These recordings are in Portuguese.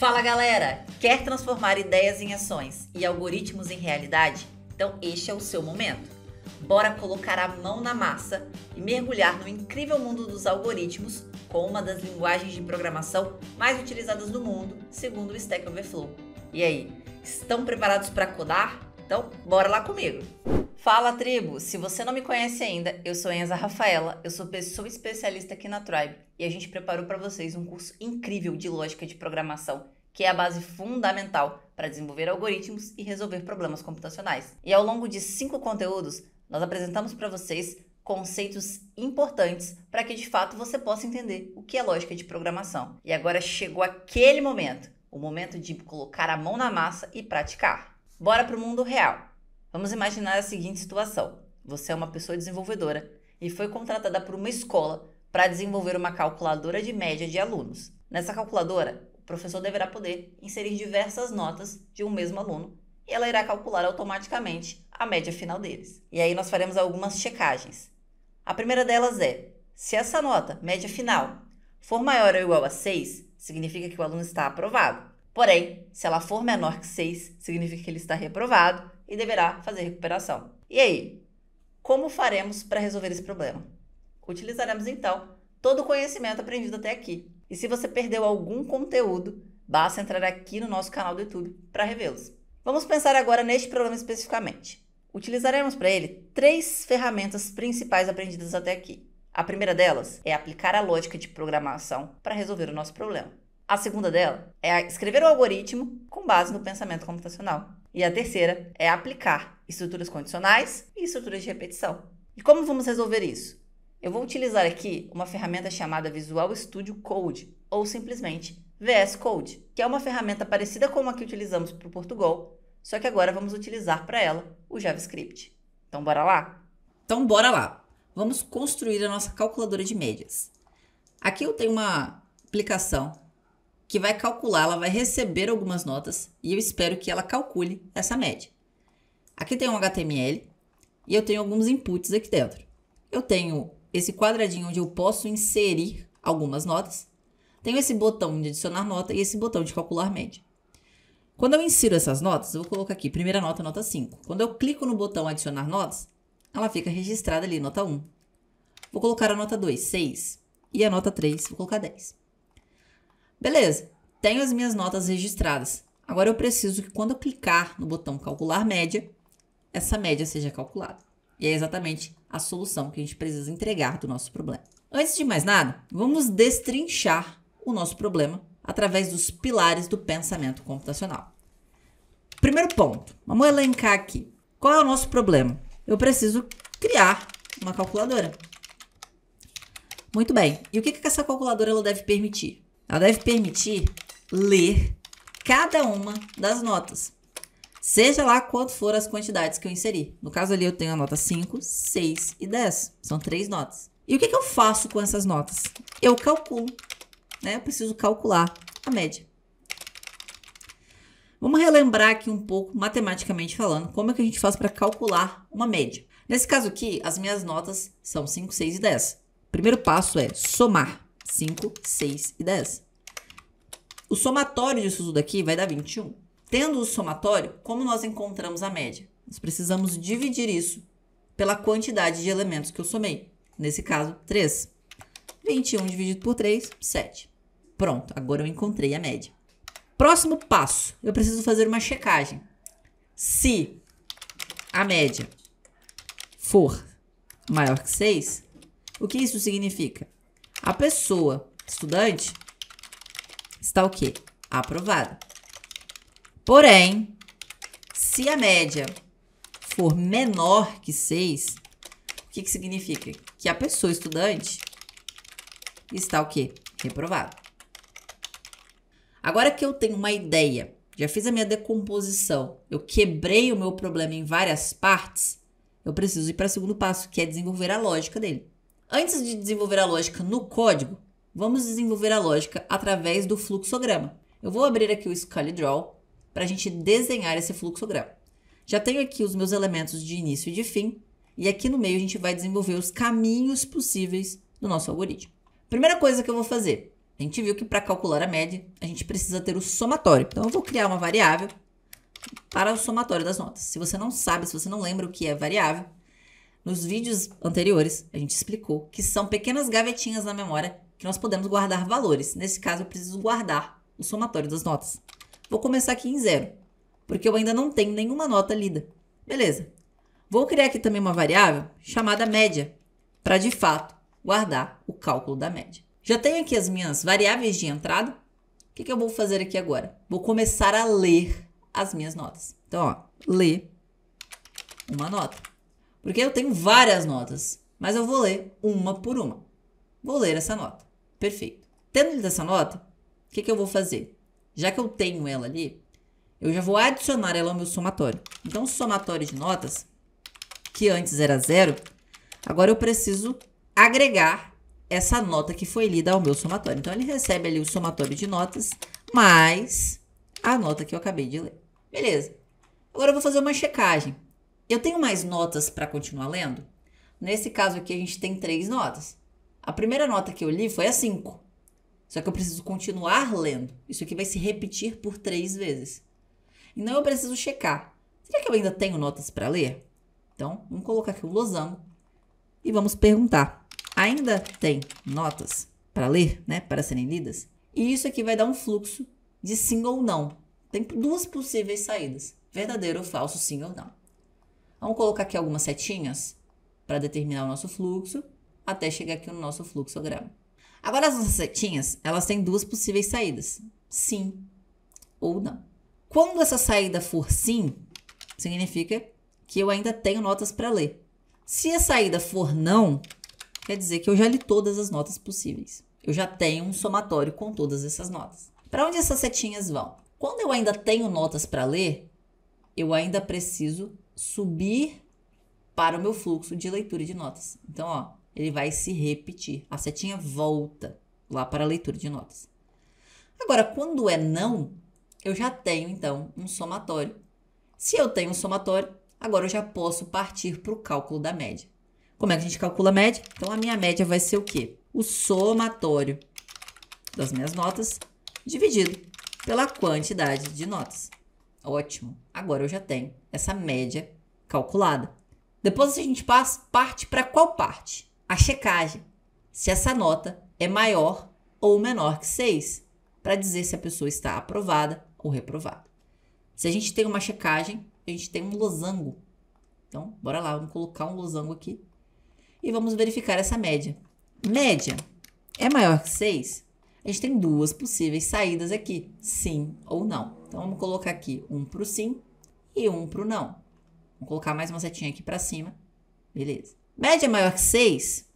Fala galera! Quer transformar ideias em ações e algoritmos em realidade? Então, este é o seu momento. Bora colocar a mão na massa e mergulhar no incrível mundo dos algoritmos com uma das linguagens de programação mais utilizadas no mundo, segundo o Stack Overflow. E aí, estão preparados para codar? Então, bora lá comigo! Fala, tribo! Se você não me conhece ainda, eu sou Enza Rafaela, eu sou pessoa especialista aqui na Tribe e a gente preparou para vocês um curso incrível de lógica de programação, que é a base fundamental para desenvolver algoritmos e resolver problemas computacionais. E ao longo de cinco conteúdos, nós apresentamos para vocês conceitos importantes para que de fato você possa entender o que é lógica de programação. E agora chegou aquele momento, o momento de colocar a mão na massa e praticar. Bora para o mundo real! Vamos imaginar a seguinte situação: você é uma pessoa desenvolvedora e foi contratada por uma escola para desenvolver uma calculadora de média de alunos. Nessa calculadora, o professor deverá poder inserir diversas notas de um mesmo aluno e ela irá calcular automaticamente a média final deles. E aí nós faremos algumas checagens. A primeira delas é: se essa nota, média final, for maior ou igual a 6, significa que o aluno está aprovado. Porém, se ela for menor que 6, significa que ele está reprovado e deverá fazer recuperação. E aí, como faremos para resolver esse problema? Utilizaremos então todo o conhecimento aprendido até aqui. E se você perdeu algum conteúdo, basta entrar aqui no nosso canal do YouTube para revê-los. Vamos pensar agora neste problema especificamente. Utilizaremos para ele três ferramentas principais aprendidas até aqui. A primeira delas é aplicar a lógica de programação para resolver o nosso problema. A segunda dela é escrever o algoritmo com base no pensamento computacional. E a terceira é aplicar estruturas condicionais e estruturas de repetição. E como vamos resolver isso? Eu vou utilizar aqui uma ferramenta chamada Visual Studio Code, ou simplesmente VS Code, que é uma ferramenta parecida com a que utilizamos para o Portugal, só que agora vamos utilizar para ela o JavaScript. Então bora lá? Então bora lá. Vamos construir a nossa calculadora de médias. Aqui eu tenho uma aplicação que vai calcular, ela vai receber algumas notas e eu espero que ela calcule essa média. Aqui tem um HTML e eu tenho alguns inputs aqui dentro. Eu tenho esse quadradinho onde eu posso inserir algumas notas, tenho esse botão de adicionar nota e esse botão de calcular média. Quando eu insiro essas notas, eu vou colocar aqui, primeira nota, nota 5. Quando eu clico no botão adicionar notas, ela fica registrada ali, nota 1. Vou colocar a nota 2, 6. E a nota 3, vou colocar 10. Beleza, tenho as minhas notas registradas. Agora eu preciso que quando eu clicar no botão calcular média, essa média seja calculada. E é exatamente a solução que a gente precisa entregar do nosso problema. Antes de mais nada, vamos destrinchar o nosso problema através dos pilares do pensamento computacional. Primeiro ponto, vamos elencar aqui. Qual é o nosso problema? Eu preciso criar uma calculadora. Muito bem. E o que, que essa calculadora ela deve permitir? Ela deve permitir ler cada uma das notas, seja lá quanto for as quantidades que eu inseri. No caso ali eu tenho a nota 5, 6 e 10, são três notas. E o que, que eu faço com essas notas? Eu calculo, né? Eu preciso calcular a média. Vamos relembrar aqui um pouco, matematicamente falando, como é que a gente faz para calcular uma média. Nesse caso aqui, as minhas notas são 5, 6 e 10. O primeiro passo é somar. 5, 6 e 10. O somatório disso tudo aqui vai dar 21. Tendo o somatório, como nós encontramos a média? Nós precisamos dividir isso pela quantidade de elementos que eu somei. Nesse caso, 3. 21 dividido por 3, 7. Pronto, agora eu encontrei a média. Próximo passo, eu preciso fazer uma checagem. Se a média for maior que 6, o que isso significa? A pessoa, estudante, está o quê? Aprovada. Porém, se a média for menor que 6, o que, que significa? Que a pessoa estudante está o quê? Reprovada. Agora que eu tenho uma ideia, já fiz a minha decomposição, eu quebrei o meu problema em várias partes, eu preciso ir para o segundo passo, que é desenvolver a lógica dele. Antes de desenvolver a lógica no código, vamos desenvolver a lógica através do fluxograma. Eu vou abrir aqui o ScaliDraw para a gente desenhar esse fluxograma. Já tenho aqui os meus elementos de início e de fim, e aqui no meio a gente vai desenvolver os caminhos possíveis do nosso algoritmo. Primeira coisa que eu vou fazer, a gente viu que para calcular a média, a gente precisa ter o somatório. Então eu vou criar uma variável para o somatório das notas. Se você não sabe, se você não lembra o que é variável, nos vídeos anteriores, a gente explicou que são pequenas gavetinhas na memória que nós podemos guardar valores. Nesse caso, eu preciso guardar o somatório das notas. Vou começar aqui em zero, porque eu ainda não tenho nenhuma nota lida. Beleza. Vou criar aqui também uma variável chamada média, para de fato guardar o cálculo da média. Já tenho aqui as minhas variáveis de entrada. O que, que eu vou fazer aqui agora? Vou começar a ler as minhas notas. Então, ó, ler uma nota. Porque eu tenho várias notas, mas eu vou ler uma por uma. Vou ler essa nota. Perfeito. Tendo lido essa nota, o que, que eu vou fazer? Já que eu tenho ela ali, eu já vou adicionar ela ao meu somatório. Então, o somatório de notas, que antes era zero, agora eu preciso agregar essa nota que foi lida ao meu somatório. Então, ele recebe ali o somatório de notas, mais a nota que eu acabei de ler. Beleza. Agora eu vou fazer uma checagem. Eu tenho mais notas para continuar lendo? Nesse caso aqui, a gente tem três notas. A primeira nota que eu li foi a 5. Só que eu preciso continuar lendo. Isso aqui vai se repetir por três vezes. Então eu preciso checar. Será que eu ainda tenho notas para ler? Então, vamos colocar aqui o um losango e vamos perguntar: ainda tem notas para ler, né, para serem lidas? E isso aqui vai dar um fluxo de sim ou não. Tem duas possíveis saídas: verdadeiro ou falso, sim ou não. Vamos colocar aqui algumas setinhas para determinar o nosso fluxo até chegar aqui no nosso fluxograma. Agora as nossas setinhas, elas têm duas possíveis saídas. Sim ou não. Quando essa saída for sim, significa que eu ainda tenho notas para ler. Se a saída for não, quer dizer que eu já li todas as notas possíveis. Eu já tenho um somatório com todas essas notas. Para onde essas setinhas vão? Quando eu ainda tenho notas para ler, eu ainda preciso subir para o meu fluxo de leitura de notas. Então, ó, ele vai se repetir. A setinha volta lá para a leitura de notas. Agora, quando é não, eu já tenho então um somatório. Se eu tenho um somatório, agora eu já posso partir para o cálculo da média. Como é que a gente calcula a média? Então, a minha média vai ser o quê? O somatório das minhas notas dividido pela quantidade de notas. Ótimo. Agora eu já tenho essa média calculada. Depois a gente passa, parte para qual parte? A checagem. Se essa nota é maior ou menor que 6, para dizer se a pessoa está aprovada ou reprovada. Se a gente tem uma checagem, a gente tem um losango. Então, bora lá, vamos colocar um losango aqui e vamos verificar essa média. Média é maior que 6? A gente tem duas possíveis saídas aqui, sim ou não. Então vamos colocar aqui um para o sim e um para o não. Vou colocar mais uma setinha aqui para cima. Beleza. Média maior que 6.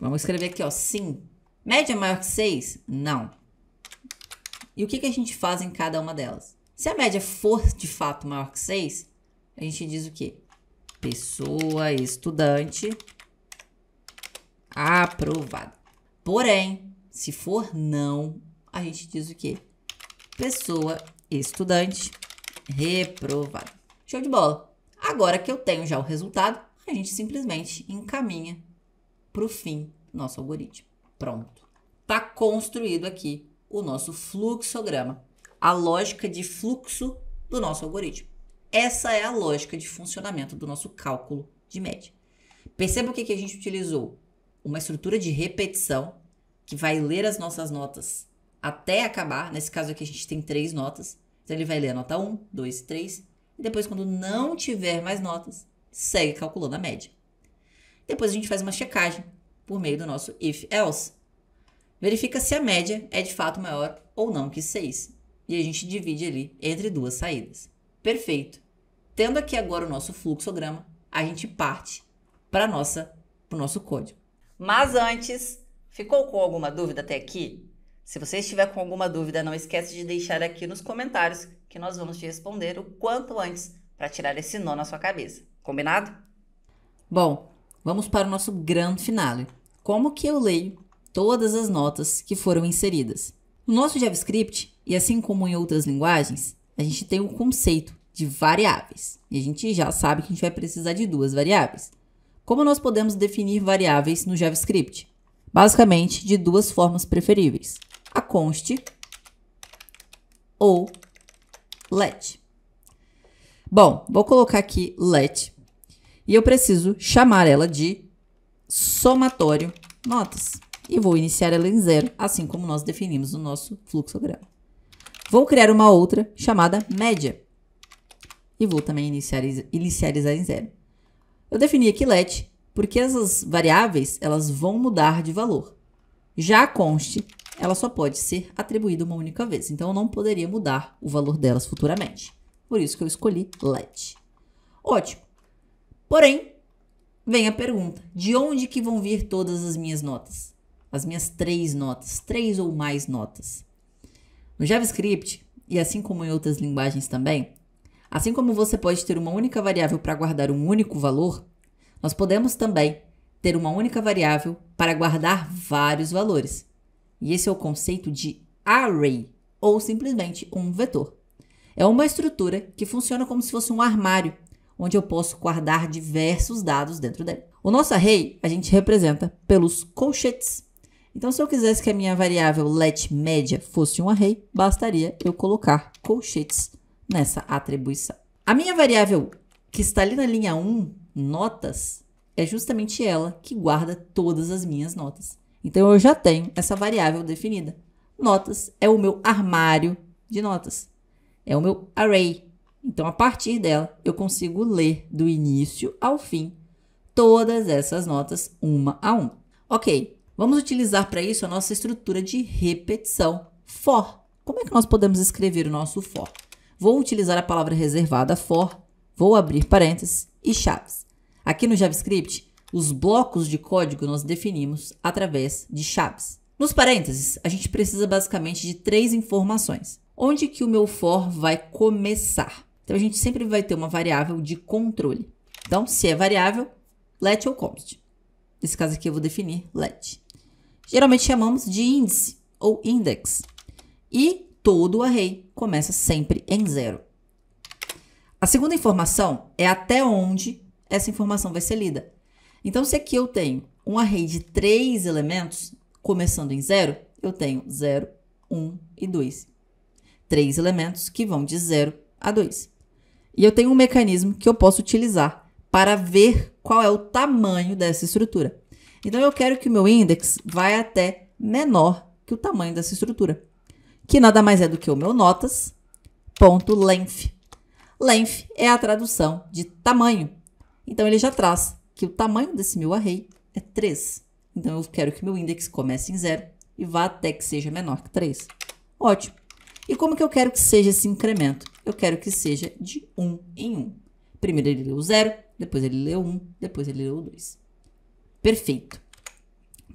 Vamos escrever aqui, ó, sim. Média maior que 6? Não. E o que, que a gente faz em cada uma delas? Se a média for de fato maior que 6, a gente diz o quê? Pessoa estudante aprovada. Porém, se for não, a gente diz o quê? Pessoa estudante reprovado. Show de bola. Agora que eu tenho já o resultado, a gente simplesmente encaminha para o fim nosso algoritmo. Pronto. Está construído aqui o nosso fluxograma, a lógica de fluxo do nosso algoritmo. Essa é a lógica de funcionamento do nosso cálculo de média. Perceba o que, que a gente utilizou: uma estrutura de repetição que vai ler as nossas notas até acabar. Nesse caso aqui, a gente tem três notas. Então, ele vai ler a nota 1, 2, 3. E depois, quando não tiver mais notas, segue calculando a média. Depois, a gente faz uma checagem por meio do nosso if-else. Verifica se a média é de fato maior ou não que 6. E a gente divide ali entre duas saídas. Perfeito. Tendo aqui agora o nosso fluxograma, a gente parte para o nosso código. Mas antes, ficou com alguma dúvida até aqui? Se você estiver com alguma dúvida, não esquece de deixar aqui nos comentários que nós vamos te responder o quanto antes para tirar esse nó na sua cabeça. Combinado? Bom, vamos para o nosso grande finale. Como que eu leio todas as notas que foram inseridas? No nosso JavaScript, e assim como em outras linguagens, a gente tem o um conceito de variáveis. E a gente já sabe que a gente vai precisar de duas variáveis. Como nós podemos definir variáveis no JavaScript? Basicamente, de duas formas preferíveis a const ou let. Bom, vou colocar aqui let e eu preciso chamar ela de somatório notas e vou iniciar ela em zero, assim como nós definimos no nosso fluxograma. Vou criar uma outra chamada média e vou também iniciar, inicializar em zero. Eu defini aqui let porque essas variáveis elas vão mudar de valor. Já conste, ela só pode ser atribuída uma única vez. Então, eu não poderia mudar o valor delas futuramente. Por isso que eu escolhi let. Ótimo. Porém, vem a pergunta. De onde que vão vir todas as minhas notas? As minhas três notas, três ou mais notas. No JavaScript, e assim como em outras linguagens também, assim como você pode ter uma única variável para guardar um único valor, nós podemos também ter uma única variável para guardar vários valores. E esse é o conceito de array, ou simplesmente um vetor. É uma estrutura que funciona como se fosse um armário, onde eu posso guardar diversos dados dentro dele. O nosso array a gente representa pelos colchetes. Então, se eu quisesse que a minha variável let média fosse um array, bastaria eu colocar colchetes nessa atribuição. A minha variável que está ali na linha 1, notas, é justamente ela que guarda todas as minhas notas. Então eu já tenho essa variável definida. Notas é o meu armário de notas, é o meu array. Então a partir dela eu consigo ler do início ao fim todas essas notas uma a uma. Ok, vamos utilizar para isso a nossa estrutura de repetição for. Como é que nós podemos escrever o nosso for? Vou utilizar a palavra reservada for, vou abrir parênteses e chaves. Aqui no JavaScript, os blocos de código nós definimos através de chaves. Nos parênteses, a gente precisa basicamente de três informações. Onde que o meu for vai começar? Então, a gente sempre vai ter uma variável de controle. Então, se é variável, let ou const. Nesse caso aqui, eu vou definir let. Geralmente chamamos de índice ou index. E todo o array começa sempre em zero. A segunda informação é até onde essa informação vai ser lida. Então, se aqui eu tenho um array de três elementos, começando em zero, eu tenho 0, 1 um e 2. Três elementos que vão de 0 a 2. E eu tenho um mecanismo que eu posso utilizar para ver qual é o tamanho dessa estrutura. Então, eu quero que o meu index vá até menor que o tamanho dessa estrutura, que nada mais é do que o meu notas, ponto length. Length é a tradução de tamanho. Então ele já traz que o tamanho desse meu array é 3. Então eu quero que meu index comece em 0 e vá até que seja menor que 3. Ótimo. E como que eu quero que seja esse incremento? Eu quero que seja de 1 em 1. Primeiro ele leu 0, depois ele leu 1, depois ele leu 2. Perfeito.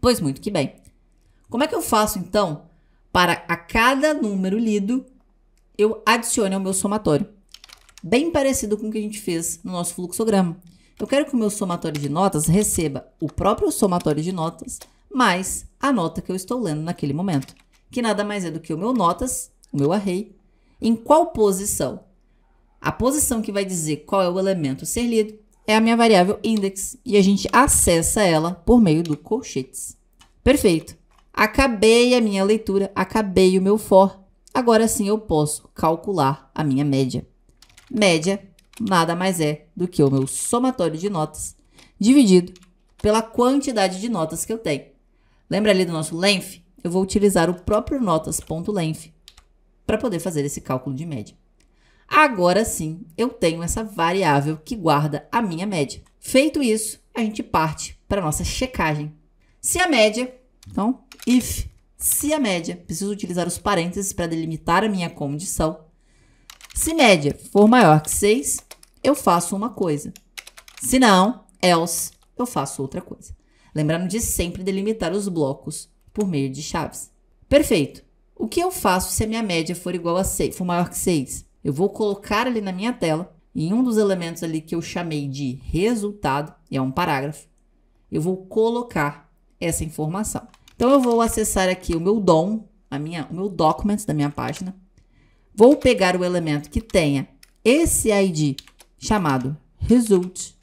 Pois muito que bem. Como é que eu faço então para a cada número lido eu adicione ao meu somatório? Bem parecido com o que a gente fez no nosso fluxograma. Eu quero que o meu somatório de notas receba o próprio somatório de notas mais a nota que eu estou lendo naquele momento, que nada mais é do que o meu notas, o meu array, em qual posição? A posição que vai dizer qual é o elemento a ser lido é a minha variável index e a gente acessa ela por meio do colchetes. Perfeito. Acabei a minha leitura, acabei o meu for. Agora sim eu posso calcular a minha média. Média nada mais é do que o meu somatório de notas dividido pela quantidade de notas que eu tenho. Lembra ali do nosso length? Eu vou utilizar o próprio notas.length para poder fazer esse cálculo de média. Agora sim, eu tenho essa variável que guarda a minha média. Feito isso, a gente parte para a nossa checagem. Se a média, então, if, se a média, preciso utilizar os parênteses para delimitar a minha condição. Se média for maior que 6, eu faço uma coisa. Se não, else, eu faço outra coisa. Lembrando de sempre delimitar os blocos por meio de chaves. Perfeito. O que eu faço se a minha média for igual a 6, for maior que 6? Eu vou colocar ali na minha tela, em um dos elementos ali que eu chamei de resultado, e é um parágrafo, eu vou colocar essa informação. Então eu vou acessar aqui o meu DOM, a minha, o meu document da minha página. Vou pegar o elemento que tenha esse ID chamado result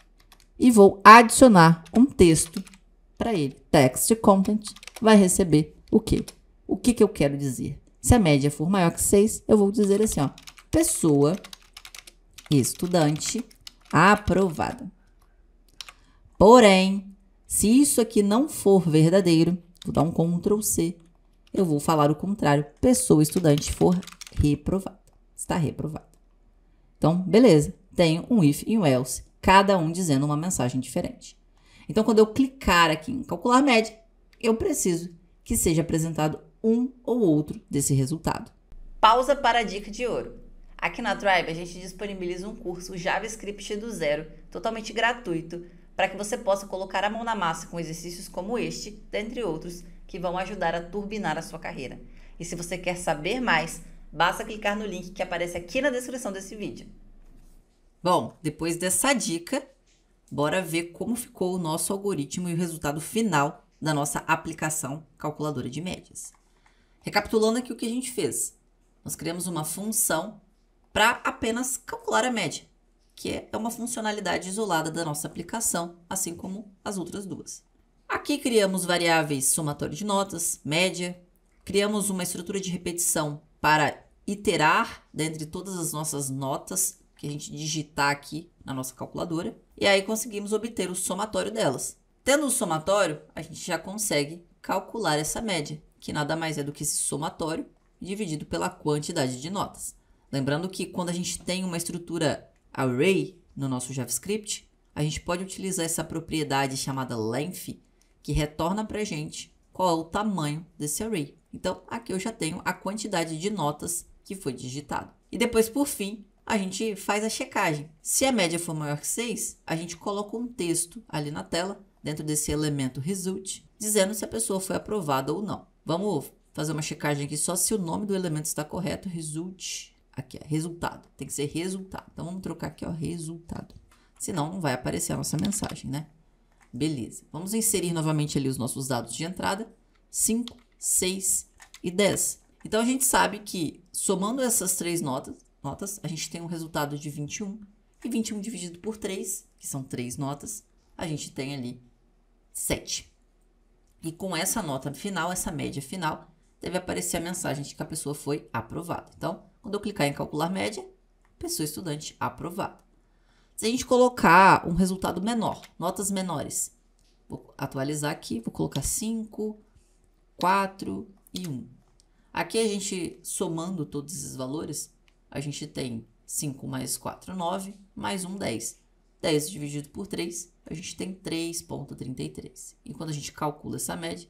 e vou adicionar um texto para ele. Text content vai receber o quê? O que, que eu quero dizer? Se a média for maior que 6, eu vou dizer assim, ó, pessoa estudante aprovada. Porém, se isso aqui não for verdadeiro, vou dar um Ctrl C, eu vou falar o contrário, pessoa estudante for reprovada, está reprovada. Então, beleza tenho um if e um else, cada um dizendo uma mensagem diferente. Então, quando eu clicar aqui em calcular média, eu preciso que seja apresentado um ou outro desse resultado. Pausa para a dica de ouro. Aqui na Tribe a gente disponibiliza um curso JavaScript do zero, totalmente gratuito, para que você possa colocar a mão na massa com exercícios como este, dentre outros, que vão ajudar a turbinar a sua carreira. E se você quer saber mais, basta clicar no link que aparece aqui na descrição desse vídeo. Bom, depois dessa dica, bora ver como ficou o nosso algoritmo e o resultado final da nossa aplicação calculadora de médias. Recapitulando aqui o que a gente fez. Nós criamos uma função para apenas calcular a média, que é uma funcionalidade isolada da nossa aplicação, assim como as outras duas. Aqui criamos variáveis somatório de notas, média, criamos uma estrutura de repetição para iterar dentre todas as nossas notas que a gente digitar aqui na nossa calculadora. E aí conseguimos obter o somatório delas. Tendo o somatório, a gente já consegue calcular essa média, que nada mais é do que esse somatório dividido pela quantidade de notas. Lembrando que quando a gente tem uma estrutura array no nosso JavaScript, a gente pode utilizar essa propriedade chamada length, que retorna para a gente qual é o tamanho desse array. Então, aqui eu já tenho a quantidade de notas que foi digitado. E depois, por fim, a gente faz a checagem. Se a média for maior que 6, a gente coloca um texto ali na tela, dentro desse elemento result, dizendo se a pessoa foi aprovada ou não. Vamos fazer uma checagem aqui só se o nome do elemento está correto, result, aqui, ó, resultado, tem que ser resultado. Então, vamos trocar aqui, ó, resultado. Senão, não vai aparecer a nossa mensagem, né? Beleza. Vamos inserir novamente ali os nossos dados de entrada, 5, 6 e 10. Então, a gente sabe que, somando essas três notas, notas, a gente tem um resultado de 21, e 21 dividido por 3, que são 3 notas, a gente tem ali 7. E com essa nota final, essa média final, deve aparecer a mensagem de que a pessoa foi aprovada. Então, quando eu clicar em calcular média, pessoa estudante aprovada. Se a gente colocar um resultado menor, notas menores, vou atualizar aqui, vou colocar 5, 4 e 1. Aqui a gente somando todos esses valores, a gente tem 5 mais 4, 9, mais 1, 10. 10 dividido por 3, a gente tem 3,33. E quando a gente calcula essa média,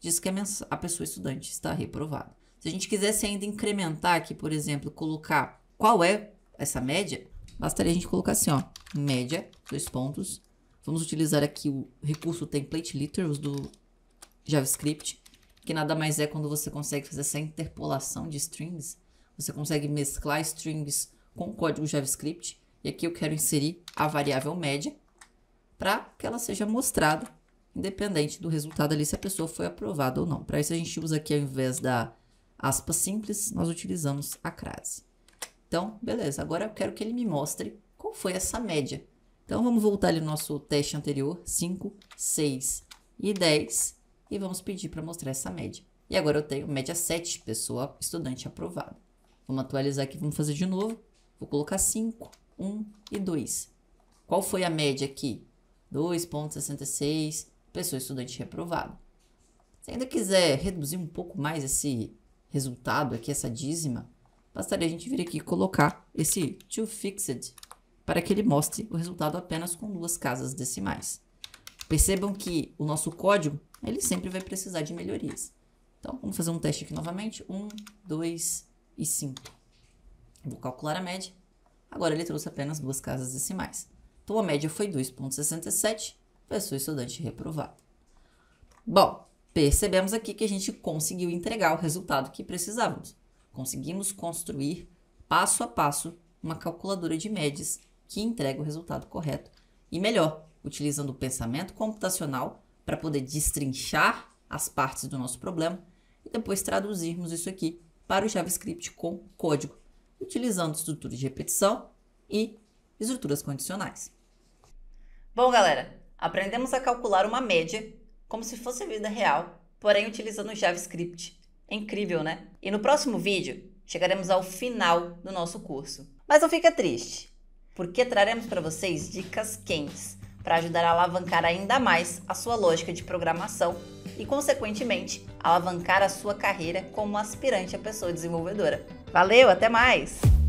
diz que a pessoa estudante está reprovada. Se a gente quisesse ainda incrementar aqui, por exemplo, colocar qual é essa média, bastaria a gente colocar assim, ó, média, dois pontos. Vamos utilizar aqui o recurso template literals do JavaScript, que nada mais é quando você consegue fazer essa interpolação de strings você consegue mesclar strings com código JavaScript. E aqui eu quero inserir a variável média para que ela seja mostrada, independente do resultado ali, se a pessoa foi aprovada ou não. Para isso, a gente usa aqui, ao invés da aspa simples, nós utilizamos a crase. Então, beleza. Agora eu quero que ele me mostre qual foi essa média. Então, vamos voltar ali no nosso teste anterior, 5, 6 e 10, e vamos pedir para mostrar essa média. E agora eu tenho média 7, pessoa estudante aprovada. Vamos atualizar aqui, vamos fazer de novo. Vou colocar 5, 1 e 2. Qual foi a média aqui? 2,66 pessoa estudante reprovado. Se ainda quiser reduzir um pouco mais esse resultado aqui, essa dízima, bastaria a gente vir aqui e colocar esse to fixed para que ele mostre o resultado apenas com duas casas decimais. Percebam que o nosso código, ele sempre vai precisar de melhorias. Então, vamos fazer um teste aqui novamente. 1, 2, e 5. Vou calcular a média. Agora ele trouxe apenas duas casas decimais. Então a média foi 2,67, pessoa estudante reprovada. Bom, percebemos aqui que a gente conseguiu entregar o resultado que precisávamos. Conseguimos construir passo a passo uma calculadora de médias que entrega o resultado correto e melhor, utilizando o pensamento computacional para poder destrinchar as partes do nosso problema e depois traduzirmos isso aqui para o JavaScript com código, utilizando estruturas de repetição e estruturas condicionais. Bom, galera, aprendemos a calcular uma média como se fosse vida real, porém utilizando JavaScript. É incrível, né? E no próximo vídeo chegaremos ao final do nosso curso. Mas não fica triste, porque traremos para vocês dicas quentes para ajudar a alavancar ainda mais a sua lógica de programação e, consequentemente, alavancar a sua carreira como aspirante a pessoa desenvolvedora. Valeu, até mais!